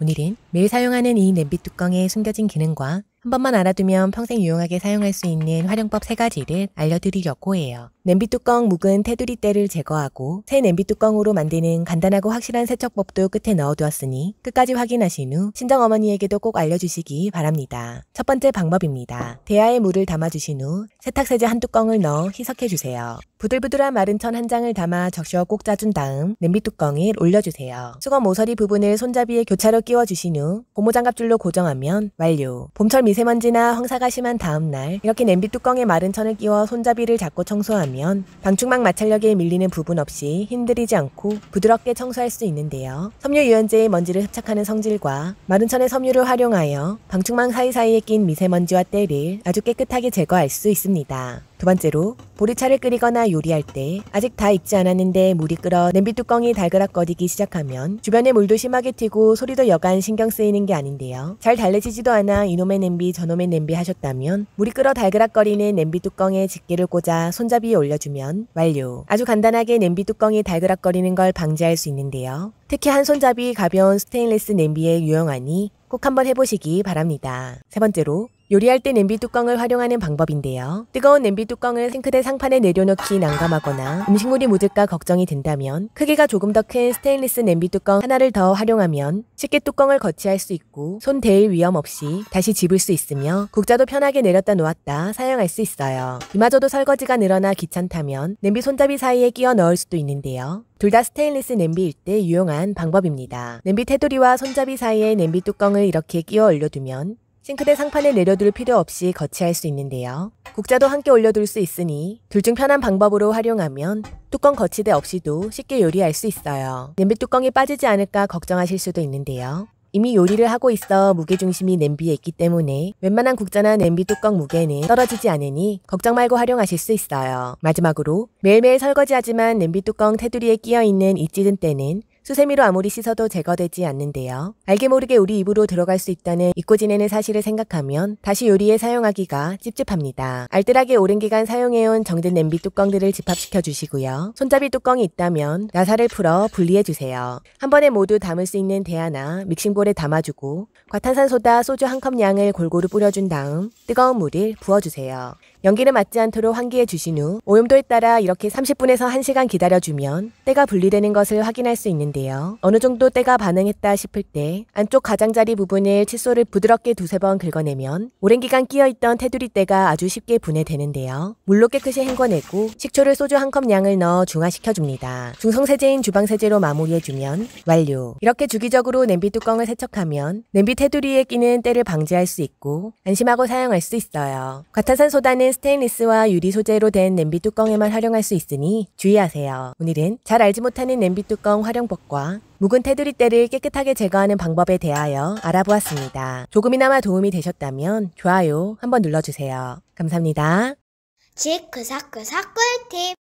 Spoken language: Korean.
오늘은 매일 사용하는 이 냄비 뚜껑에 숨겨진 기능과 한 번만 알아두면 평생 유용하게 사용할 수 있는 활용법 3가지를 알려드리려고 해요. 냄비 뚜껑 묵은 테두리 때를 제거하고 새 냄비 뚜껑으로 만드는 간단하고 확실한 세척법도 끝에 넣어두었으니 끝까지 확인하신 후 친정 어머니에게도 꼭 알려주시기 바랍니다. 첫 번째 방법입니다. 대야에 물을 담아주신 후 세탁세제 한 뚜껑을 넣어 희석해주세요. 부들부들한 마른 천 한 장을 담아 적셔 꼭 짜준 다음 냄비 뚜껑에 올려주세요. 수건 모서리 부분을 손잡이에 교차로 끼워주신 후 고무장갑줄로 고정하면 완료. 봄철 미세먼지나 황사가 심한 다음날 이렇게 냄비 뚜껑에 마른 천을 끼워 손잡이를 잡고 청소하면 방충망 마찰력에 밀리는 부분 없이 힘들이지 않고 부드럽게 청소할 수 있는데요. 섬유 유연제의 먼지를 흡착하는 성질과 마른 천의 섬유를 활용하여 방충망 사이사이에 낀 미세먼지와 때를 아주 깨끗하게 제거할 수 있습니다. 두 번째로 보리차를 끓이거나 요리할 때 아직 다 익지 않았는데 물이 끓어 냄비 뚜껑이 달그락거리기 시작하면 주변에 물도 심하게 튀고 소리도 여간 신경 쓰이는 게 아닌데요. 잘 달래지지도 않아 이놈의 냄비 저놈의 냄비 하셨다면 물이 끓어 달그락거리는 냄비 뚜껑에 집게를 꽂아 손잡이에 올려주면 완료. 아주 간단하게 냄비 뚜껑이 달그락거리는 걸 방지할 수 있는데요. 특히 한 손잡이 가벼운 스테인리스 냄비에 유용하니 꼭 한번 해보시기 바랍니다. 세 번째로 요리할 때 냄비 뚜껑을 활용하는 방법인데요. 뜨거운 냄비 뚜껑을 싱크대 상판에 내려놓기 난감하거나 음식물이 묻을까 걱정이 된다면 크기가 조금 더 큰 스테인리스 냄비 뚜껑 하나를 더 활용하면 쉽게 뚜껑을 거치할 수 있고 손 대일 위험 없이 다시 집을 수 있으며 국자도 편하게 내렸다 놓았다 사용할 수 있어요. 이마저도 설거지가 늘어나 귀찮다면 냄비 손잡이 사이에 끼워 넣을 수도 있는데요. 둘 다 스테인리스 냄비일 때 유용한 방법입니다. 냄비 테두리와 손잡이 사이에 냄비 뚜껑을 이렇게 끼워 올려두면 싱크대 상판에 내려둘 필요 없이 거치할 수 있는데요. 국자도 함께 올려둘 수 있으니 둘 중 편한 방법으로 활용하면 뚜껑 거치대 없이도 쉽게 요리할 수 있어요. 냄비 뚜껑이 빠지지 않을까 걱정하실 수도 있는데요. 이미 요리를 하고 있어 무게중심이 냄비에 있기 때문에 웬만한 국자나 냄비 뚜껑 무게는 떨어지지 않으니 걱정 말고 활용하실 수 있어요. 마지막으로 매일매일 설거지하지만 냄비 뚜껑 테두리에 끼어있는 이 찌든 때는 수세미로 아무리 씻어도 제거되지 않는데요. 알게 모르게 우리 입으로 들어갈 수 있다는 잊고 지내는 사실을 생각하면 다시 요리에 사용하기가 찝찝합니다. 알뜰하게 오랜 기간 사용해온 정든 냄비 뚜껑들을 집합시켜 주시고요. 손잡이 뚜껑이 있다면 나사를 풀어 분리해 주세요. 한 번에 모두 담을 수 있는 대하나 믹싱볼에 담아주고 과탄산소다 소주 한 컵 양을 골고루 뿌려준 다음 뜨거운 물을 부어주세요. 연기를 맞지 않도록 환기해 주신 후 오염도에 따라 이렇게 30분에서 1시간 기다려주면 때가 분리되는 것을 확인할 수 있는데요. 어느 정도 때가 반응했다 싶을 때 안쪽 가장자리 부분을 칫솔을 부드럽게 두세 번 긁어내면 오랜 기간 끼어있던 테두리 때가 아주 쉽게 분해되는데요. 물로 깨끗이 헹궈내고 식초를 소주 한 컵 양을 넣어 중화시켜줍니다. 중성세제인 주방세제로 마무리해주면 완료. 이렇게 주기적으로 냄비 뚜껑을 세척하면 냄비 테두리에 끼는 때를 방지할 수 있고 안심하고 사용할 수 있어요. 과탄산소다는 스테인리스와 유리 소재로 된 냄비 뚜껑에만 활용할 수 있으니 주의하세요. 오늘은 잘 알지 못하는 냄비 뚜껑 활용법과 묵은 테두리대를 깨끗하게 제거하는 방법에 대하여 알아보았습니다. 조금이나마 도움이 되셨다면 좋아요 한번 눌러주세요. 감사합니다. 지크사크사 꿀팁